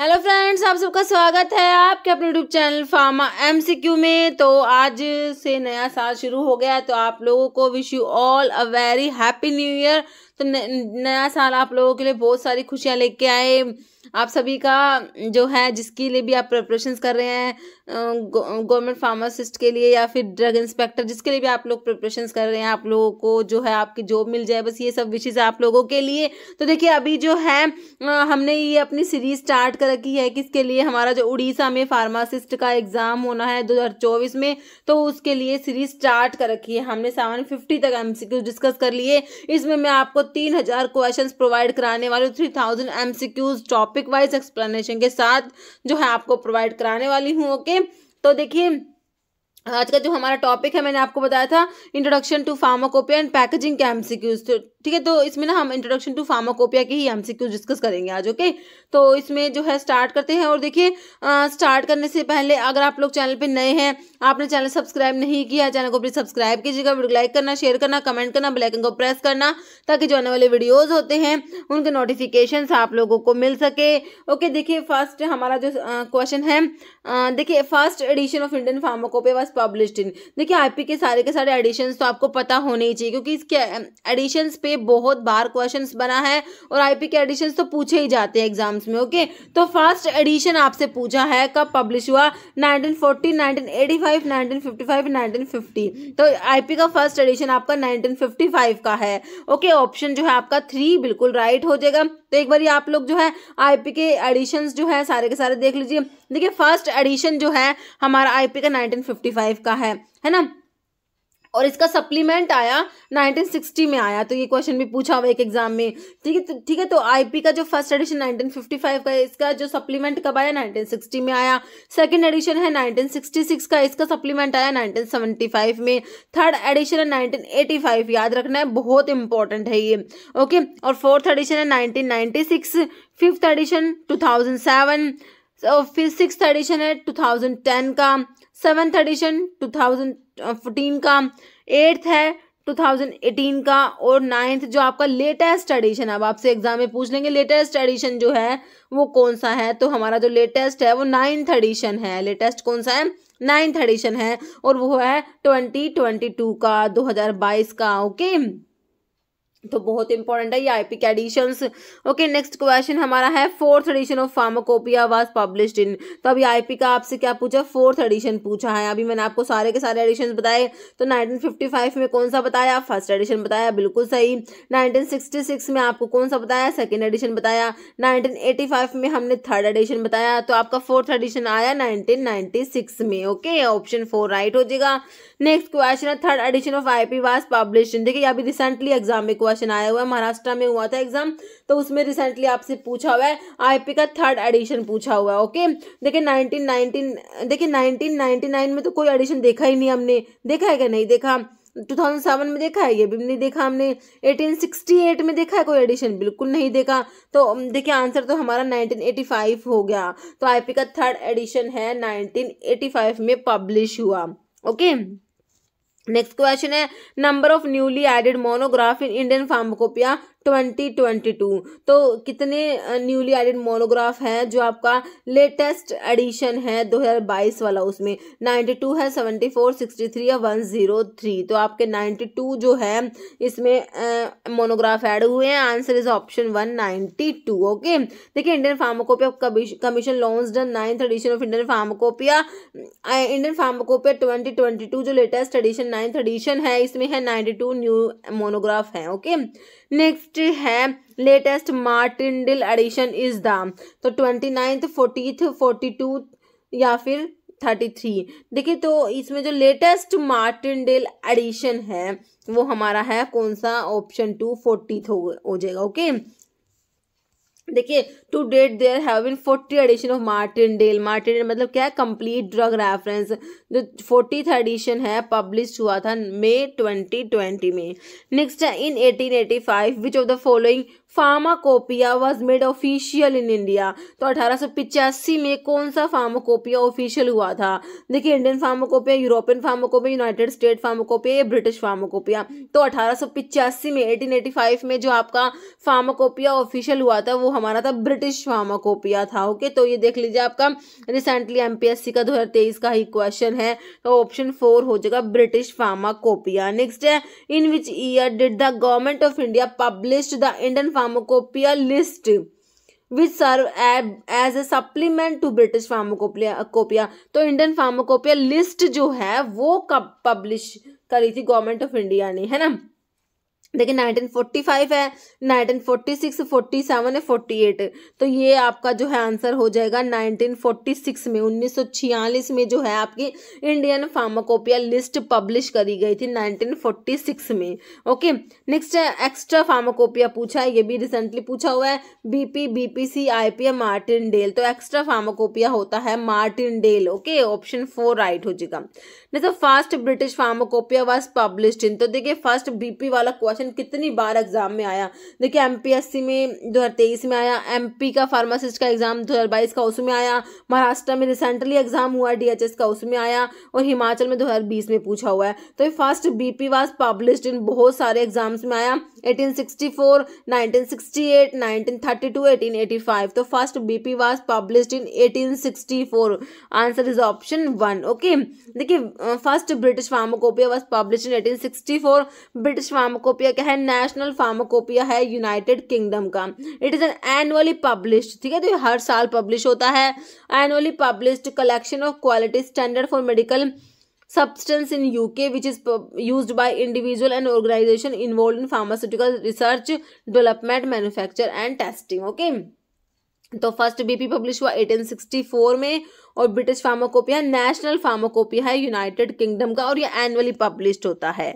Hello friends आप सबका स्वागत है आपके अपने यूट्यूब चैनल फार्मा एमसीक्यू में तो आज से नया साल शुरू हो गया है तो आप लोगों को wish you all a very happy new year तो नया साल आप लोगों के लिए बहुत सारी खुशियाँ लेके आए आप सभी का जो है जिसके लिए भी आप प्रिपरेशन कर रहे हैं गवर्नमेंट फार्मासिस्ट के लिए या फिर ड्रग इंस्पेक्टर जिसके लिए भी आप लोग प्रिपरेशन कर रहे हैं आप लोगों को जो है आपकी जॉब मिल जाए बस ये सब विशेष आप लोगों के लिए तो देखिए अभी जो है हमने ये अपनी सीरीज स्टार्ट कर रखी है किसके लिए हमारा जो उड़ीसा में फार्मासिस्ट का एग्ज़ाम होना है दो में तो उसके लिए सीरीज स्टार्ट कर रखी है हमने सेवन फिफ्टी तक एम डिस्कस कर लिए इसमें मैं आपको तीन हजार क्वेश्चन प्रोवाइड कराने वाली three thousand M C Qs topic wise explanation के साथ जो है आपको प्रोवाइड कराने वाली हूँ ओके तो देखिए आज का जो हमारा टॉपिक है मैंने आपको बताया था introduction to pharmacopoeia and packaging के एमसीक्यूज ठीक है तो इसमें ना हम इंट्रोडक्शन टू फार्माकोपिया के ही हमसे क्यों डिस्कस करेंगे आज ओके तो इसमें जो है स्टार्ट करते हैं और देखिए स्टार्ट करने से पहले अगर आप लोग चैनल पे नए हैं आपने चैनल सब्सक्राइब नहीं किया चैनल को प्लीज सब्सक्राइब कीजिएगा वीडियो लाइक करना शेयर करना कमेंट करना बेलाइकन को प्रेस करना ताकि जो आने वाले वीडियोज़ होते हैं उनके नोटिफिकेशन आप लोगों को मिल सके ओके देखिए फर्स्ट हमारा जो क्वेश्चन है देखिए first edition of Indian pharmacopoeia was publish in देखिए आई के सारे के सारे एडिशन तो आपको पता होने ही चाहिए क्योंकि इसके एडिशन पे बहुत बार क्वेश्चन बना है और आईपी के एडिशन तो पूछे ही जाते हैं एग्जाम्स में ओके तो फर्स्ट एडिशन आपसे पूछा है कब पब्लिश हुआ 1940 1985 1955 1950 तो आईपी का फर्स्ट एडिशन आपका 1955 का है ओके ऑप्शन जो है आपका थ्री बिल्कुल राइट हो जाएगा तो एक बार आप लोग जो है आईपी के एडिशन जो है सारे के सारे देख लीजिए देखिए फर्स्ट एडिशन जो है हमारा आईपी का 1955 का है है ना और इसका सप्लीमेंट आया 1960 में आया तो ये क्वेश्चन भी पूछा हुआ एक एग्जाम में ठीक है तो, ठीक है तो आईपी का जो फर्स्ट एडिशन 1955 का है इसका जो सप्लीमेंट कब आया 1960 में आया सेकंड एडिशन है 1966 का इसका सप्लीमेंट आया 1975 में थर्ड एडिशन है 1985 याद रखना है बहुत इंपॉर्टेंट है ये ओके और फोर्थ एडिशन है नाइनटीन फिफ्थ एडिशन टू फिर सिक्स एडिशन है टू थाउजेंड टेन का seventh edition two thousand fourteen का एट्थ है 2018 का और नाइन्थ जो आपका लेटेस्ट एडिशन अब आपसे एग्जाम में पूछ लेंगे लेटेस्ट एडिशन जो है वो कौन सा है तो हमारा जो लेटेस्ट है वो नाइन्थ एडिशन है लेटेस्ट कौन सा है नाइन्थ एडिशन है और वो है 2022 का 2022 का ओके okay? तो बहुत इंपॉर्टेंट है ये आईपी के एडिशंस ओके नेक्स्ट क्वेश्चन हमारा है fourth edition of pharmacopoeia was published in तो अभी आईपी का आपसे क्या पूछा फोर्थ एडिशन पूछा है अभी मैंने आपको सारे के सारे एडिशन बताए तो 1955 में कौन सा बताया फर्स्ट एडिशन बताया बिल्कुल सही नाइनटीन में आपको कौन सा बताया सेकेंड एडिशन बताया नाइनटीन में हमने थर्ड एडिशन बताया तो आपका फोर्थ एडिशन आया नाइनटीन में ओके ऑप्शन फोर राइट हो जाएगा नेक्स्ट क्वेश्चन है third edition of I P was in देखिए अभी रिसेंटली एग्जाम में क्वेश्चन आया हुआ है महाराष्ट्र में हुआ था एग्जाम तो उसमें रिसेंटली आपसे पूछा हुआ है आईपी का थर्ड एडिशन पूछा हुआ है ओके देखिए नाइनटीन नाइनटीन देखिए नाइनटीन नाइनटी नाइन में तो कोई एडिशन देखा ही नहीं हमने देखा है क्या नहीं देखा टू थाउजेंड सेवन में देखा है ये भी नहीं देखा हमने एटीन सिक्सटी एट में देखा है कोई एडिशन बिल्कुल नहीं देखा तो देखिए आंसर तो हमारा नाइनटीन एटी फाइव हो गया तो आईपी का थर्ड एडिशन है नाइनटीन एटी फाइव में पब्लिश हुआ ओके नेक्स्ट क्वेश्चन है number of newly added monograph in Indian pharmacopoeia twenty twenty two तो कितने न्यूली एडिड मोनोग्राफ हैं जो आपका लेटेस्ट एडिशन है दो हज़ार बाईस वाला उसमें नाइन्टी टू है सेवेंटी फोर सिक्सटी थ्री या वन ज़ीरो थ्री तो आपके नाइन्टी टू जो है इसमें मोनोग्राफ ऐड हुए हैं answer is option one ninety two okay देखिए Indian pharmacopoeia commission launch done ninth edition of Indian pharmacopoeia Indian pharmacopoeia twenty twenty two जो लेटेस्ट एडिशन नाइन्थ एडिशन है इसमें है नाइन्टी टू न्यू मोनोग्राफ है okay next next है latest डिल edition is the तो twenty ninth fortieth forty two या फिर थर्टी थ्री देखिए तो इसमें जो लेटेस्ट डिल एडिशन है वो हमारा है कौन सा ऑप्शन टू फोर्टीथ हो, हो जाएगा ओके okay? देखिए to date there have been forty edition of Martindale Martindale मतलब क्या है कंप्लीट ड्रग रेफरेंस जो फोर्टीथ एडिशन है पब्लिश हुआ था मई ट्वेंटी ट्वेंटी में नेक्स्ट है in eighteen eighty five which of the following pharmacopoeia was made official in India तो अठारह सौ पिचासी में कौन सा फार्माकोपिया ऑफिशियल हुआ था देखिए Indian pharmacopoeia European pharmacopoeia United State pharmacopoeia या ब्रिटिश फार्माकोपिया तो अठारह सौ पिचासी में एटीन एटी फाइव में जो आपका फार्माकोपिया ऑफिशियल हुआ था वो हमारा था ब्रिटिश फार्माकोपिया था ओके तो ये देख लीजिए आपका रिसेंटली एमपीएससी का दो का ही क्वेश्चन है तो ऑप्शन फोर हो जाएगा ब्रिटिश फार्माकोपिया नेक्स्ट है in which year did the government of India publish the Indian pharmacopoeia list which serve as a supplement to British pharmacopoeia तो इंडियन फार्माकोपिया लिस्ट जो है वो कब पब्लिश करी थी गवर्नमेंट ऑफ इंडिया ने है ना देखिए 1945 है 1946, 47 है 48 तो ये आपका जो है आंसर हो जाएगा 1946 में 1946 में जो है आपकी इंडियन फार्माकोपिया लिस्ट पब्लिश करी गई थी 1946 में ओके नेक्स्ट है एक्स्ट्रा फार्माकोपिया पूछा है ये भी रिसेंटली पूछा हुआ है BP BPC IPA Martindale तो एक्स्ट्रा फार्माकोपिया होता है मार्टिन डेल ओके ऑप्शन फोर राइट हो जाएगा नहीं तो first British pharmacopoeia was publish in तो देखिए फर्स्ट बीपी वाला क्वेश्चन क्वेश्चन कितनी बार एग्जाम में आया देखिए एमपीएससी में दो में आया एमपी का फार्मासिस्ट का एग्जाम दो का उसमें आया महाराष्ट्र में रिसेंटली एग्जाम हुआ डीएचएस का उसमें आया और हिमाचल में दो में पूछा हुआ है तो ये first BP was publish in बहुत सारे एग्जाम्स में आया एटीन 1968, 1932, तो first BP was publish in 1864 answer is option one okay देखिए first British pharmacopoeia was publish in 1864 British pharmacopoeia criteria क्या है नेशनल फार्माकोपिया है यूनाइटेड किंगडम का it is an annually publish ठीक है तो हर साल पब्लिश होता है annually published collection of quality standard for medical substance in UK which is use by individual and organisation involve in pharmaceutical research development manufacture and testing okay तो first BP publish हुआ 1864 में और British pharmacopoeia national pharmacopoeia है United Kingdom का और ये annually publish होता है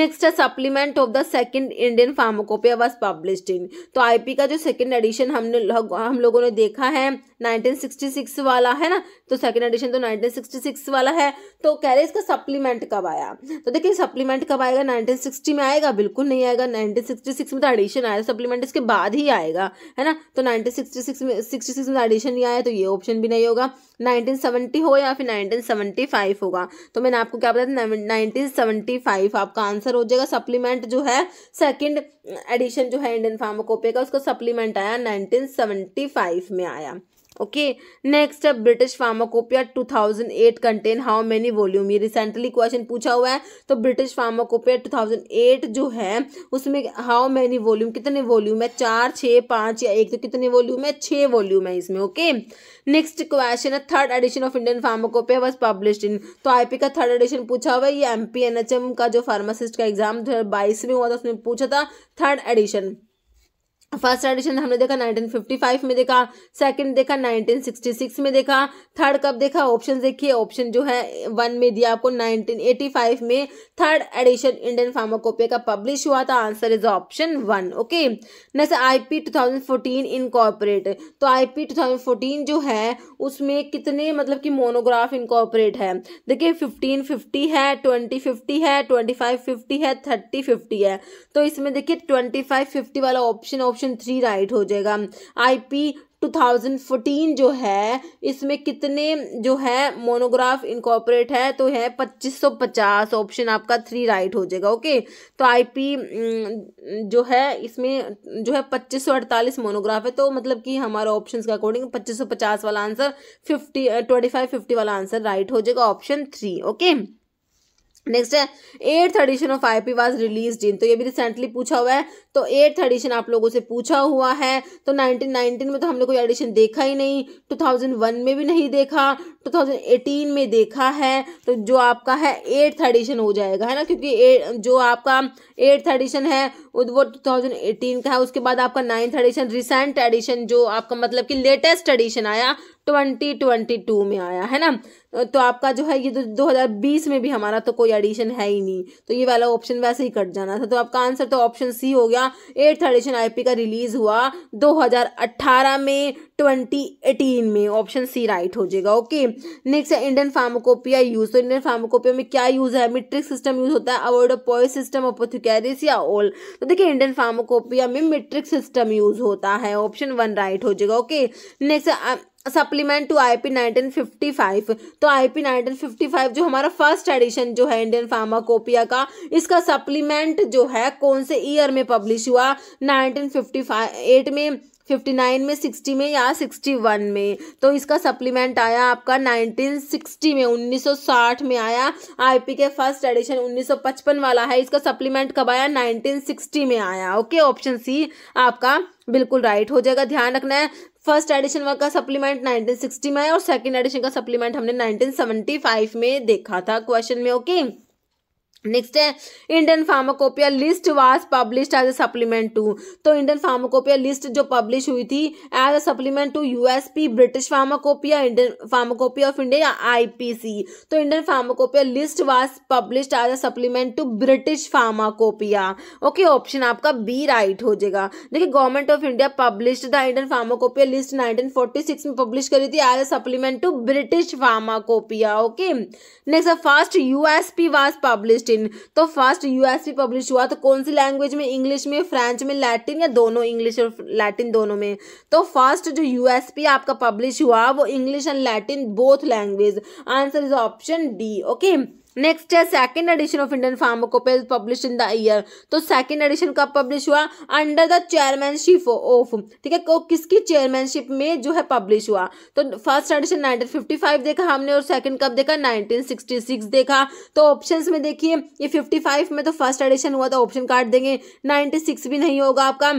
नेक्स्ट है supplement of the second Indian pharmacopoeia was publish in तो आईपी का जो सेकेंड एडिशन हमने हम लोगों ने देखा है 1966 वाला है ना तो सेकेंड एडिशन तो 1966 वाला है तो कह रहे इसका सप्लीमेंट कब आया तो देखिए सप्लीमेंट कब आएगा 1960 में आएगा बिल्कुल नहीं आएगा 1966 में तो एडिशन आया सप्लीमेंट इसके बाद ही आएगा है ना तो 1966 में 66 में एडिशन नहीं आया तो ये ऑप्शन भी नहीं होगा 1970 हो या फिर 1975 होगा तो मैंने आपको क्या बताया 1975 आपका आंसर हो जाएगा सप्लीमेंट जो है सेकंड एडिशन जो है इंडियन फार्मोकोपिया का उसका सप्लीमेंट आया 1975 में आया ओके नेक्स्ट है British pharmacopoeia 2008 contain how many volume ये रिसेंटली क्वेश्चन पूछा हुआ है तो ब्रिटिश फार्माकोपिया 2008 जो है उसमें हाउ मेनी वॉल्यूम कितने वॉल्यूम है चार छः पाँच या एक तो कितने वॉल्यूम है छः वॉल्यूम है इसमें ओके नेक्स्ट क्वेश्चन है third edition of Indian pharmacopoeia was publish in तो आई का थर्ड एडिशन पूछा हुआ है ये एम का जो फार्मासिस्ट का एग्जाम दो में हुआ था उसमें पूछा था थर्ड एडिशन फर्स्ट एडिशन हमने देखा 1955 में देखा सेकंड देखा 1966 में देखा थर्ड कब देखा ऑप्शन देखिए ऑप्शन जो है वन में दिया आपको 1985 में थर्ड एडिशन इंडियन फार्माकोपिया का पब्लिश हुआ था answer is option one okay next IP 2014 incorporate तो आईपी 2014 जो है उसमें कितने मतलब कि मोनोग्राफ इनकॉर्पोरेट है देखिए फिफ्टीन फिफ्टी है ट्वेंटी फिफ्टी है ट्वेंटी फाइव फिफ्टी है थर्टी फिफ्टी है तो इसमें देखिए ट्वेंटी फाइव फिफ्टी वाला option option option three right हो जाएगा आईपी 2014 जो है इसमें कितने जो है मोनोग्राफ इनकॉपरेट है तो है 2550 ऑप्शन आपका थ्री राइट हो जाएगा ओके तो आईपी जो है इसमें जो है 2548 मोनोग्राफ है तो मतलब कि हमारे ऑप्शंस के अकॉर्डिंग 2550 वाला आंसर 50 2550 वाला आंसर राइट हो जाएगा ऑप्शन थ्री ओके नेक्स्ट है eighth edition of IP was release in तो ये भी रिसेंटली पूछा हुआ है तो एट्थ एडिशन आप लोगों से पूछा हुआ है तो 1919 में तो हमने कोई एडिशन देखा ही नहीं 2001 में भी नहीं देखा 2018 में देखा है तो जो आपका है एट्थ एडिशन हो जाएगा है ना क्योंकि ए, जो आपका एट्थ एडिशन है वो टू एटीन का है उसके बाद आपका नाइन्थ एडिशन रिसेंट एडिशन जो आपका मतलब कि लेटेस्ट एडिशन आया ट्वेंटी ट्वेंटी टू में आया है ना तो आपका जो है ये जो दो हज़ार बीस में भी हमारा तो कोई एडिशन है ही नहीं तो ये वाला ऑप्शन वैसे ही कट जाना था तो आपका आंसर तो ऑप्शन सी हो गया एट्थ एडिशन आईपी का रिलीज हुआ दो हज़ार अट्ठारह में ट्वेंटी एटीन में ऑप्शन सी राइट हो जाएगा ओके नेक्स्ट है इंडियन फार्मोकोपिया यूज़ तो इंडियन फार्मोकोपिया में क्या यूज़ है मिट्रिक सिस्टम यूज़ होता है पॉइस सिस्टम ओपोथिकैरिस या ओल तो देखिए इंडियन फार्मोकोपिया में मिट्रिक सिस्टम यूज़ होता है ऑप्शन वन राइट हो जाएगा okay next supplement to IP 1955 तो आईपी 1955 जो हमारा फर्स्ट एडिशन जो है इंडियन फार्माकोपिया का इसका सप्लीमेंट जो है कौन से ईयर में पब्लिश हुआ 1958 में 59 में 60 में या 61 में तो इसका सप्लीमेंट आया आपका 1960 में 1960 में आया आईपी के फर्स्ट एडिशन 1955 वाला है इसका सप्लीमेंट कब आया 1960 में आया ओके ऑप्शन सी आपका बिल्कुल राइट हो जाएगा ध्यान रखना है फर्स्ट एडिशन का सप्लीमेंट 1960 में और सेकंड एडिशन का सप्लीमेंट हमने 1975 में देखा था क्वेश्चन में ओके okay? नेक्स्ट है Indian pharmacopoeia list was published as a supplement to तो इंडियन फार्माकोपिया लिस्ट जो पब्लिश हुई थी as a supplement to USP British pharmacopoeia Indian pharmacopoeia of India या आईपीसी तो Indian pharmacopoeia list was published as a supplement to British pharmacopoeia okay option आपका B right हो जाएगा देखिए government of India publish the Indian pharmacopoeia list 1946 में publish करी थी as a supplement to British pharmacopoeia okay next first USP was published Latin तो first USP publish हुआ तो कौन सी लैंग्वेज में इंग्लिश में फ्रेंच में लैटिन या दोनों इंग्लिश और लैटिन दोनों में तो फर्स्ट जो यूएसपी आपका पब्लिश हुआ वो English and Latin both language answer is option D okay next है second edition of Indian pharmacopoeia publish in the year तो सेकंड एडिशन कब पब्लिश हुआ अंडर द चेयरमैनशिप ऑफ ठीक है किसकी चेयरमैनशिप में जो है पब्लिश हुआ तो फर्स्ट एडिशन 1955 देखा हमने और सेकंड कब देखा 1966 देखा तो ऑप्शंस में देखिए ये 55 में तो फर्स्ट एडिशन हुआ तो ऑप्शन काट देंगे नाइन्टी भी नहीं होगा आपका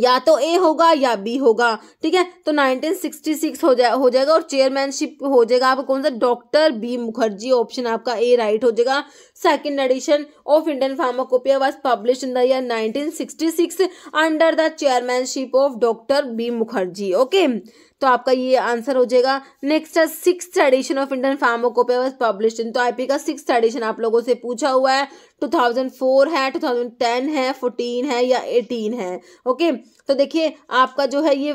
या तो ए होगा या बी होगा ठीक है तो 1966 हो जाए हो जाएगा और चेयरमैनशिप हो जाएगा आपका कौन सा डॉक्टर बी मुखर्जी ऑप्शन आपका ए राइट हो जाएगा second edition of Indian pharmacopoeia was publish in the year 1966 under the chairmanship of doctor B Mukherjee okay तो आपका ये आंसर हो जाएगा नेक्स्ट है six edition of Indian pharmacopoeia was publish in तो आईपी का सिक्स एडिशन आप लोगों से पूछा हुआ है 2004 है 2010 है 14 है या 18 है ओके तो देखिए आपका जो है ये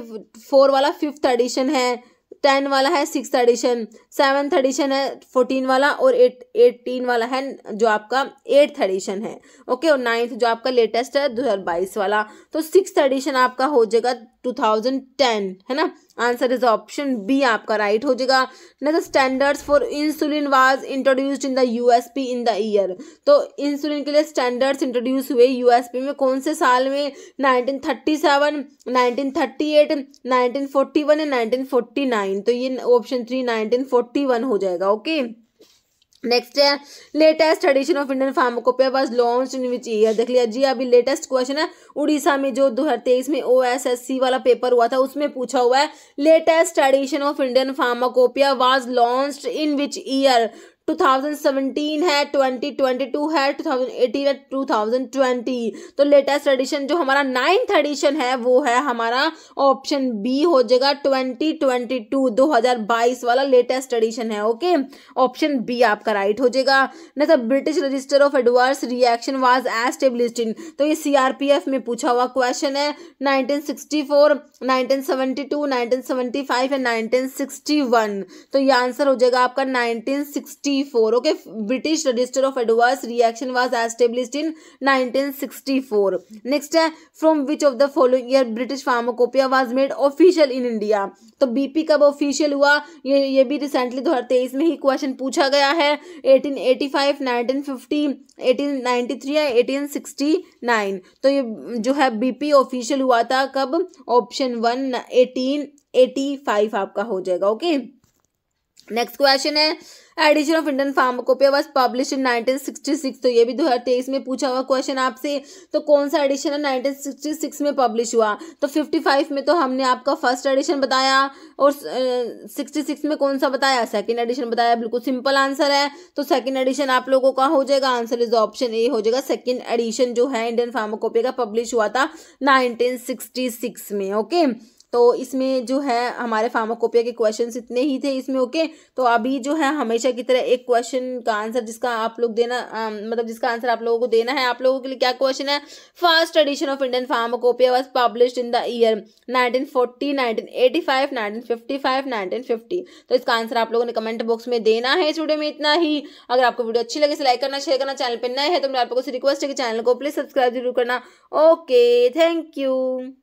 फोर वाला फिफ्थ एडिशन है टेन वाला है सिक्स एडिशन सेवन्थ एडिशन है फोर्टीन वाला और एट एटीन वाला है जो आपका एट्थ एडिशन है ओके और नाइन्थ जो आपका लेटेस्ट है दो हज़ार बाईस वाला तो सिक्स एडिशन आपका हो जाएगा 2010 है ना आंसर इज ऑप्शन बी आपका राइट हो जाएगा next standards for insulin was introduced in the USP in the year तो इंसुलिन के लिए स्टैंडर्ड्स इंट्रोड्यूस हुए यूएसपी में कौन से साल में 1937, 1938, 1941 एट 1949 तो ये ऑप्शन थ्री 1941 हो जाएगा ओके okay? नेक्स्ट है latest edition of Indian pharmacopoeia was launch in which year देख लिया जी अभी लेटेस्ट क्वेश्चन है उड़ीसा में जो दो हजार तेईस में ओएसएससी वाला पेपर हुआ था उसमें पूछा हुआ है latest edition of Indian pharmacopoeia was launch in which year 2017 है 2022 है 2018 है 2020 तो लेटेस्ट एडिशन जो हमारा नाइन्थ एडिशन है वो है हमारा ऑप्शन बी हो जाएगा 2022 2022 वाला लेटेस्ट एडिशन है ओके ऑप्शन बी आपका राइट हो जाएगा ना sir British register of adverse reaction was established in तो ये सीआरपीएफ में पूछा हुआ क्वेश्चन है 1964 1972 1975 एंड 1961 तो ये आंसर हो जाएगा आपका 1960 okay British register of adverse reaction was established in 1964 next है from which of the following year British pharmacopoeia was made official in India तो बीपी कब ऑफिशियल हुआ ये ये भी रिसेंटली दो में ही क्वेश्चन पूछा गया है eighteen eighty five nineteen fifty तो ये जो है बीपी ऑफिशियल हुआ था कब option one eighteen eighty five आपका हो जाएगा ओके okay? नेक्स्ट क्वेश्चन है edition of Indian pharmacopoeia was publish in 1966 तो ये भी 2023 में पूछा हुआ क्वेश्चन आपसे तो कौन सा एडिशन है 1966 में पब्लिश हुआ तो 55 में तो हमने आपका फर्स्ट एडिशन बताया और सिक्सटी uh, 66 में कौन सा बताया सेकंड एडिशन बताया बिल्कुल सिंपल आंसर है तो सेकंड एडिशन आप लोगों का हो जाएगा आंसर इज ऑप्शन ए हो जाएगा सेकेंड एडिशन जो है इंडियन फार्माकोपिया का पब्लिश हुआ था नाइनटीन में ओके okay? तो इसमें जो है हमारे फार्माकोपिया के क्वेश्चन इतने ही थे इसमें ओके तो अभी जो है हमेशा की तरह एक क्वेश्चन का आंसर जिसका आप लोग देना आ, मतलब जिसका आंसर आप लोगों को देना है आप लोगों के लिए क्या क्वेश्चन है first edition of Indian pharmacopoeia was publish in the year nineteen forty nineteen eighty five nineteen fifty five nineteen fifty तो इसका आंसर आप लोगों ने कमेंट बॉक्स में देना है इस वीडियो में इतना ही अगर आपको वीडियो अच्छी लगे लाइक करना शेयर करना चैनल पर नए है तो मेरे आप लोगों से रिक्वेस्ट है कि चैनल को प्लीज़ सब्सक्राइब जरूर करना ओके थैंक यू